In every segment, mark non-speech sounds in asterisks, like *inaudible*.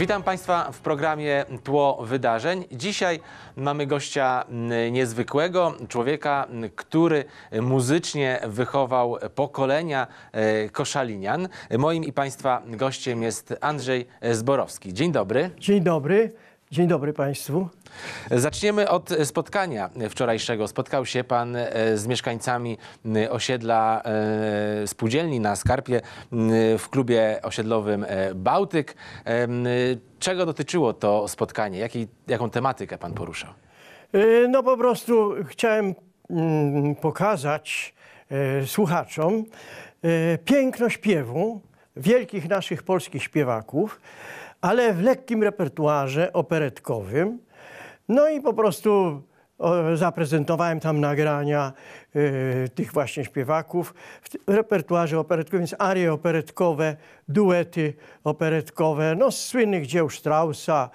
Witam Państwa w programie Tło Wydarzeń. Dzisiaj mamy gościa mm, niezwykłego, człowieka, mm, który muzycznie wychował pokolenia e, koszalinian. Moim i Państwa gościem jest Andrzej Zborowski. Dzień dobry. Dzień dobry. Dzień dobry Państwu. Zaczniemy od spotkania wczorajszego. Spotkał się Pan e, z mieszkańcami e, osiedla e, spółdzielni na Skarpie w klubie osiedlowym Bałtyk. Czego dotyczyło to spotkanie? Jaki, jaką tematykę Pan poruszał? No po prostu chciałem mm, pokazać słuchaczom piękno śpiewu wielkich naszych polskich śpiewaków ale w lekkim repertuarze operetkowym. No i po prostu zaprezentowałem tam nagrania y, tych właśnie śpiewaków w repertuarze operetkowym, więc arie operetkowe, duety operetkowe, no z słynnych dzieł Straussa,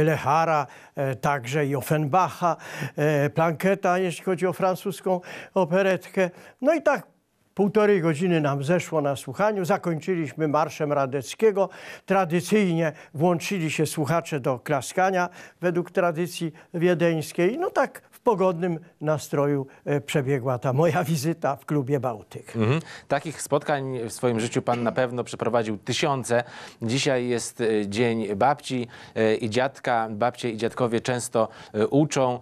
y, Lechara, y, także i Offenbacha, e, Planketa, jeśli chodzi o francuską operetkę. No i tak Półtorej godziny nam zeszło na słuchaniu. Zakończyliśmy marszem Radeckiego. Tradycyjnie włączyli się słuchacze do klaskania według tradycji wiedeńskiej. No tak w pogodnym nastroju e, przebiegła ta moja *laughs* wizyta w klubie Bałtyk. Mhm. Takich spotkań w swoim życiu pan na pewno przeprowadził tysiące. Dzisiaj jest e, dzień babci e, i dziadka. Babcie i dziadkowie często uczą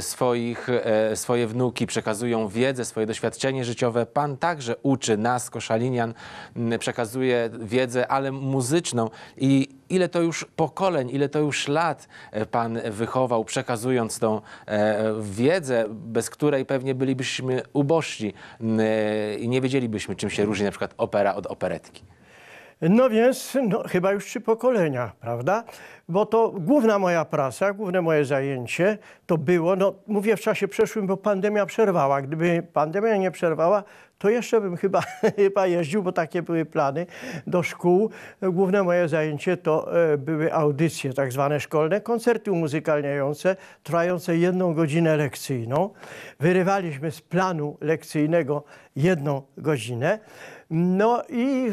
swoich, swoje wnuki, przekazują wiedzę, swoje doświadczenie życiowe Pan także uczy nas, koszalinian, przekazuje wiedzę, ale muzyczną i ile to już pokoleń, ile to już lat e, Pan wychował, przekazując tą e, wiedzę, bez której pewnie bylibyśmy ubożsi e, i nie wiedzielibyśmy, czym się różni na przykład opera od operetki. No więc no, chyba już trzy pokolenia, prawda? Bo to główna moja praca, główne moje zajęcie to było, no mówię w czasie przeszłym, bo pandemia przerwała. Gdyby pandemia nie przerwała, to jeszcze bym chyba, *laughs* chyba jeździł, bo takie były plany do szkół. Główne moje zajęcie to e, były audycje tak zwane szkolne, koncerty umuzykalniające, trwające jedną godzinę lekcyjną. Wyrywaliśmy z planu lekcyjnego jedną godzinę. No i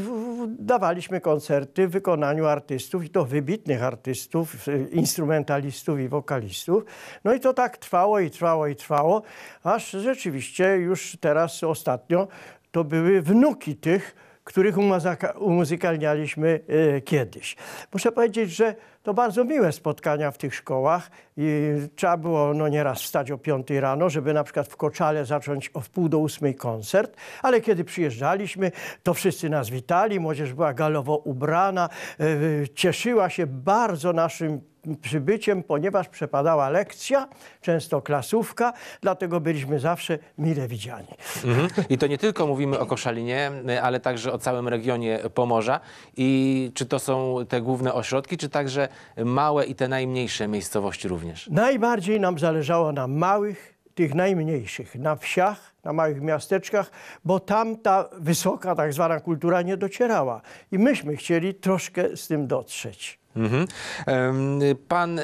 dawaliśmy koncerty w wykonaniu artystów i to wybitnych artystów, y, instrumentalistów i wokalistów. No i to tak trwało i trwało i trwało, aż rzeczywiście już teraz ostatnio to były wnuki tych, których umuzykalnialiśmy e, kiedyś. Muszę powiedzieć, że to bardzo miłe spotkania w tych szkołach i trzeba było no, nieraz wstać o 5 rano, żeby na przykład w Koczale zacząć o wpół do ósmej koncert, ale kiedy przyjeżdżaliśmy, to wszyscy nas witali, młodzież była galowo ubrana, e, cieszyła się bardzo naszym przybyciem, ponieważ przepadała lekcja, często klasówka, dlatego byliśmy zawsze mile widziani. Mhm. I to nie tylko mówimy o Koszalinie, ale także o całym regionie Pomorza. I czy to są te główne ośrodki, czy także małe i te najmniejsze miejscowości również? Najbardziej nam zależało na małych, tych najmniejszych, na wsiach, na małych miasteczkach, bo tam ta wysoka tak zwana kultura nie docierała. I myśmy chcieli troszkę z tym dotrzeć. Mhm. Pan e,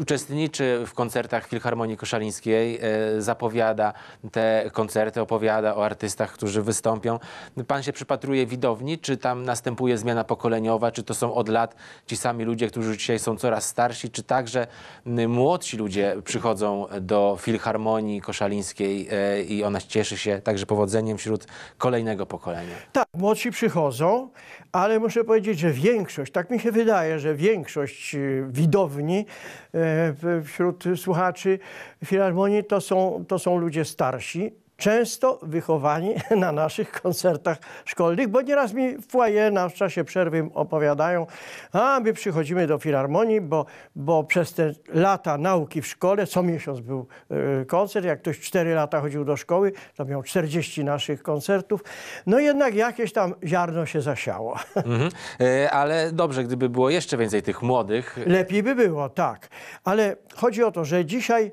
uczestniczy w koncertach Filharmonii Koszalińskiej, e, zapowiada te koncerty, opowiada o artystach, którzy wystąpią. Pan się przypatruje widowni, czy tam następuje zmiana pokoleniowa, czy to są od lat ci sami ludzie, którzy dzisiaj są coraz starsi, czy także młodsi ludzie przychodzą do Filharmonii Koszalińskiej e, i ona cieszy się także powodzeniem wśród kolejnego pokolenia? Tak, młodsi przychodzą, ale muszę powiedzieć, że większość, tak mi się wydaje, że że większość y, widowni y, wśród słuchaczy filharmonii to są, to są ludzie starsi, często wychowani *laughs* na naszych koncertach szkolnych, bo nieraz mi w na czasie przerwy opowiadają, a my przychodzimy do filharmonii, bo, bo przez te lata nauki w szkole, co miesiąc był y, koncert, jak ktoś 4 lata chodził do szkoły, to miał 40 naszych koncertów, no jednak jakieś tam ziarno się zasiało. *laughs* Mhm. E, ale dobrze, gdyby było jeszcze więcej tych młodych. Lepiej by było, tak. Ale chodzi o to, że dzisiaj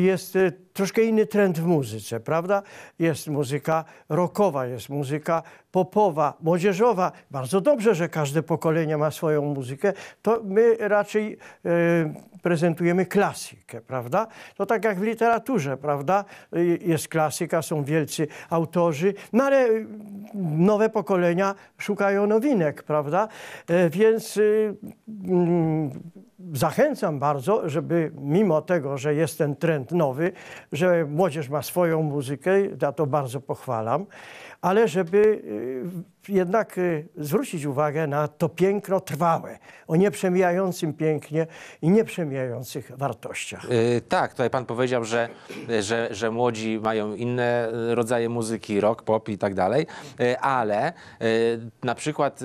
jest e, troszkę inny trend w muzyce, prawda? Jest muzyka rockowa, jest muzyka popowa, młodzieżowa. Bardzo dobrze, że każde pokolenie ma swoją muzykę. To my raczej e, prezentujemy klasykę, prawda? To tak jak w literaturze, prawda? E, jest klasyka, są wielcy autorzy, no ale e, nowe pokolenia szukają nowinek, prawda? E, więc... E, mm, zachęcam bardzo, żeby mimo tego, że jest ten trend nowy, że młodzież ma swoją muzykę, ja to bardzo pochwalam, ale żeby y, jednak y, zwrócić uwagę na to piękno trwałe, o nieprzemijającym pięknie i nieprzemijających wartościach. Yy, tak, tutaj pan powiedział, że, że, że młodzi mają inne y, rodzaje muzyki, rock, pop i tak dalej, ale yy, na przykład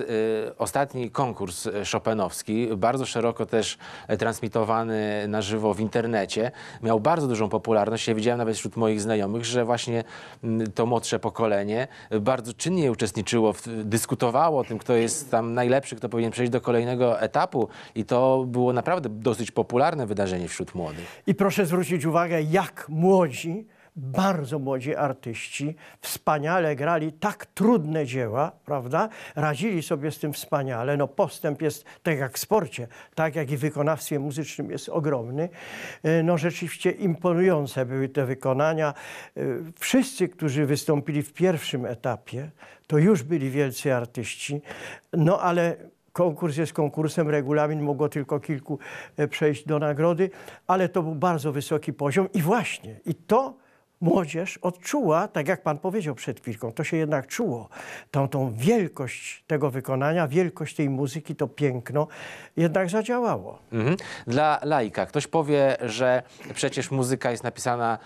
ostatni konkurs szopenowski bardzo szeroko też transmitowany na żywo w internecie, miał bardzo dużą popularność. Ja widziałem nawet wśród moich znajomych, że właśnie mm, to młodsze pokolenie bardzo czynnie uczestniczyło, dyskutowało o tym, kto jest tam najlepszy, kto powinien przejść do kolejnego etapu i to było naprawdę dosyć popularne wydarzenie wśród młodych. I proszę zwrócić uwagę, jak młodzi bardzo młodzi artyści, wspaniale grali tak trudne dzieła, prawda? Radzili sobie z tym wspaniale. No postęp jest, tak jak w sporcie, tak jak i w wykonawstwie muzycznym jest ogromny. E, no rzeczywiście imponujące były te wykonania. E, wszyscy, którzy wystąpili w pierwszym etapie, to już byli wielcy artyści, no ale konkurs jest konkursem, regulamin mogło tylko kilku e, przejść do nagrody, ale to był bardzo wysoki poziom i właśnie, i to młodzież odczuła, tak jak pan powiedział przed chwilką, to się jednak czuło, tą, tą wielkość tego wykonania, wielkość tej muzyki, to piękno jednak zadziałało. Mhm. Dla laika ktoś powie, że przecież muzyka jest napisana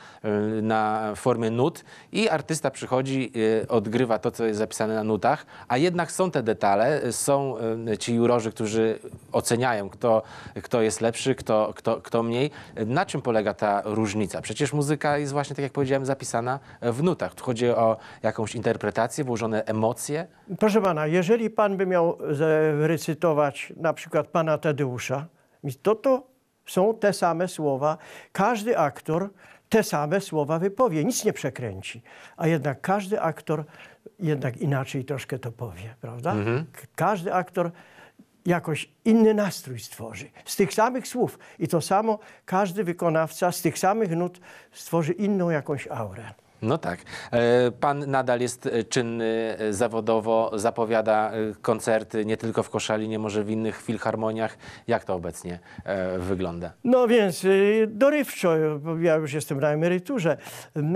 y, na formie nut i artysta przychodzi, y, odgrywa to, co jest zapisane na nutach, a jednak są te detale, są y, ci jurorzy, którzy oceniają, kto, kto jest lepszy, kto, kto, kto mniej. Na czym polega ta różnica? Przecież muzyka jest właśnie, tak jak powiedziałem, powiedziałem, zapisana w nutach. Tu chodzi o jakąś interpretację, włożone emocje? Proszę pana, jeżeli pan by miał recytować na przykład pana Tadeusza, to to są te same słowa. Każdy aktor te same słowa wypowie, nic nie przekręci. A jednak każdy aktor jednak inaczej troszkę to powie, prawda? Mhm. Każdy aktor jakoś inny nastrój stworzy. Z tych samych słów i to samo każdy wykonawca z tych samych nut stworzy inną jakąś aurę. No tak. E, pan nadal jest e, czynny e, zawodowo, zapowiada koncerty nie tylko w Koszalinie, może w innych filharmoniach. Jak to obecnie wygląda? No więc dorywczo, ja już jestem na emeryturze,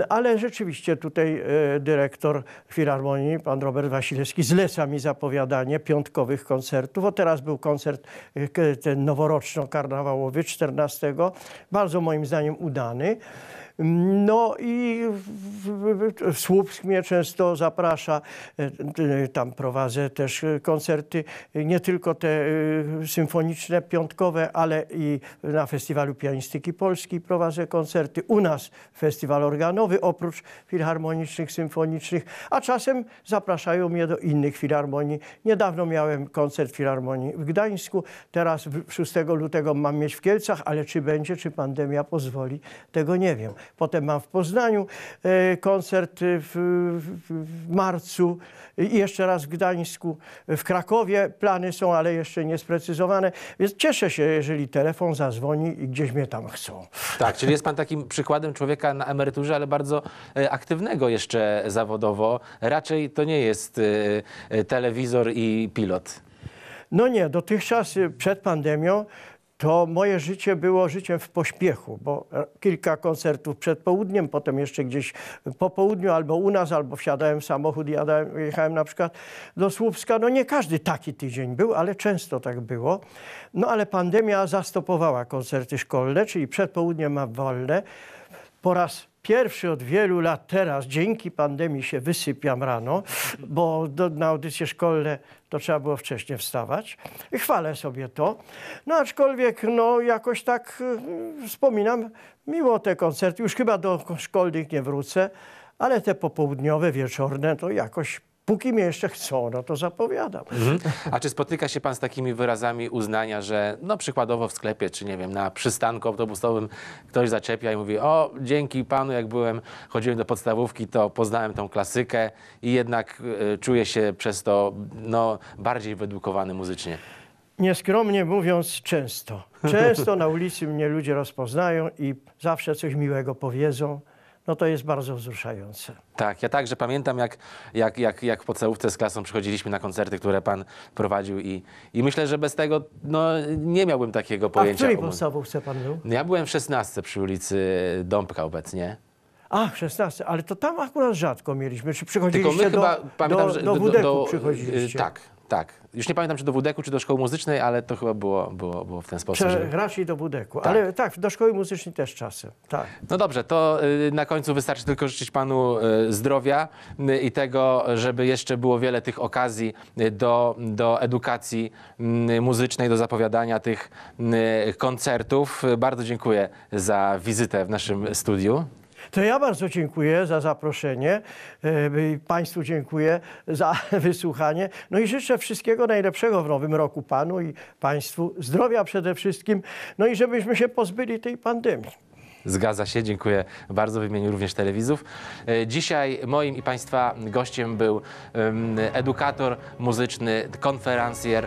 ale rzeczywiście tutaj dyrektor filharmonii, pan Robert Wasilewski, zleca mi zapowiadanie piątkowych koncertów. O teraz był koncert ten noworoczno-karnawałowy 14, bardzo moim zdaniem udany. No i w Słupsk mnie często zaprasza, e, e, tam prowadzę też e, koncerty, nie tylko te symfoniczne, piątkowe, ale i na Festiwalu Pianistyki Polskiej prowadzę koncerty. U nas festiwal organowy, oprócz filharmonicznych, symfonicznych, a czasem zapraszają mnie do innych filharmonii. Niedawno miałem koncert filharmonii w Gdańsku, teraz 6 lutego mam mieć w Kielcach, ale czy będzie, czy pandemia pozwoli, tego nie wiem potem mam w Poznaniu e, koncert w, w marcu i jeszcze raz w Gdańsku, w Krakowie plany są, ale jeszcze niesprecyzowane, więc cieszę się, jeżeli telefon zadzwoni i gdzieś mnie tam chcą. Tak, czyli jest pan takim przykładem człowieka na emeryturze, ale bardzo e, aktywnego jeszcze zawodowo. Raczej to nie jest e, telewizor i pilot. No nie, dotychczas przed pandemią to moje życie było życiem w pośpiechu, bo e, kilka koncertów przed południem, potem jeszcze gdzieś po południu, albo u nas, albo wsiadałem w samochód, jadałem, jechałem na przykład do Słupska. No nie każdy taki tydzień był, ale często tak było. No ale pandemia zastopowała koncerty szkolne, czyli przed południem mam wolne. Po raz pierwszy od wielu lat teraz, dzięki pandemii się wysypiam rano, bo do, na audycje szkolne to trzeba było wcześniej wstawać. chwalę sobie to. No aczkolwiek no, jakoś tak y, wspominam miło te koncerty. Już chyba do szkolnych nie wrócę, ale te popołudniowe, wieczorne to jakoś Póki mnie jeszcze chcą, no to zapowiadam. Mhm. A czy spotyka się pan z takimi wyrazami uznania, że no przykładowo w sklepie, czy nie wiem, na przystanku autobusowym ktoś zaczepia i mówi, o dzięki panu, jak byłem, chodziłem do podstawówki, to poznałem tą klasykę i jednak y, czuję się przez to no, bardziej wyedukowany muzycznie? Nieskromnie mówiąc, często. Często na ulicy mnie ludzie rozpoznają i zawsze coś miłego powiedzą no to jest bardzo wzruszające. Tak, ja także pamiętam, jak, jak, jak, jak w podstawówce z klasą przychodziliśmy na koncerty, które pan prowadził i, i myślę, że bez tego no, nie miałbym takiego pojęcia. A w której o... podstawówce pan był? No, ja byłem w 16 przy ulicy Dąbka obecnie. A, 16, ale to tam akurat rzadko mieliśmy. Czy przychodziliście Tylko my do, chyba, do, do, do, do, do, do przychodziliście? Y, tak, tak. Już nie pamiętam, czy do Wudeku, czy do szkoły muzycznej, ale to chyba było, było, było w ten sposób. Prze że... Raczej do Wudeku, tak. ale tak, do szkoły muzycznej też czasem. Tak. No dobrze, to y, na końcu wystarczy tylko życzyć Panu y, zdrowia y, i tego, żeby jeszcze było wiele tych okazji do, do edukacji muzycznej, do zapowiadania tych koncertów. Bardzo dziękuję za wizytę w naszym studiu. To ja bardzo dziękuję za zaproszenie. E, państwu dziękuję za *laughs* wysłuchanie. No i życzę wszystkiego najlepszego w nowym roku Panu i Państwu. Zdrowia przede wszystkim. No i żebyśmy się pozbyli tej pandemii. Zgadza się, dziękuję bardzo w imieniu również telewizów. E, dzisiaj moim i Państwa gościem był edukator muzyczny, konferencjer,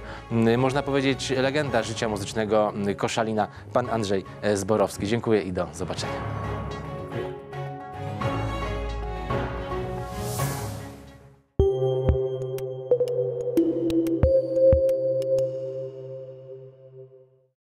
można powiedzieć legenda życia muzycznego Koszalina, pan Andrzej e, Zborowski. Dziękuję i do zobaczenia.